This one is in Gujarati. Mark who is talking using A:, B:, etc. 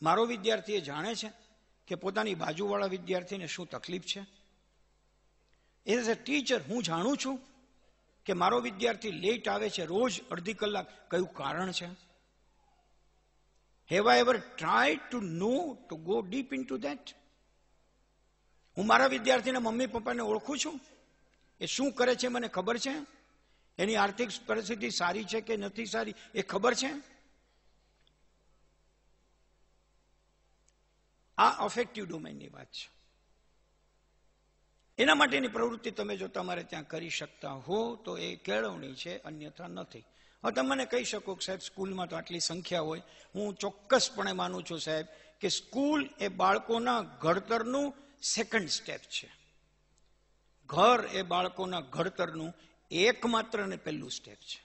A: મારો વિદ્યાર્થી એ જાણે છે કે પોતાની બાજુવાળા વિદ્યાર્થીને શું તકલીફ છે એઝ અ ટીચર હું જાણું છું કે મારો વિદ્યાર્થી લેટ આવે છે રોજ અડધી કલાક કયું કારણ છે have I ever try to know to go deep into that હું મારા વિદ્યાર્થીને મમ્મી પપ્પાને ઓળખું છું એ શું કરે છે મને ખબર છે એની આર્થિક પરિસ્થિતિ સારી છે કે નથી સારી એ ખબર છે આ અફેક્ટિવ ડોમેનની વાત છે એના માટેની પ્રવૃત્તિ તમે જો તમારે ત્યાં કરી શકતા હો તો એ કેળવણી છે અન્યથા નથી હવે તમે મને કહી શકો કે સાહેબ સ્કૂલમાં તો આટલી સંખ્યા હોય હું ચોક્કસપણે માનું છું સાહેબ કે સ્કૂલ એ બાળકોના ઘડતરનું સેકન્ડ સ્ટેપ છે ઘર એ બાળકોના ઘડતરનું એકમાત્ર ને પહેલું સ્ટેપ છે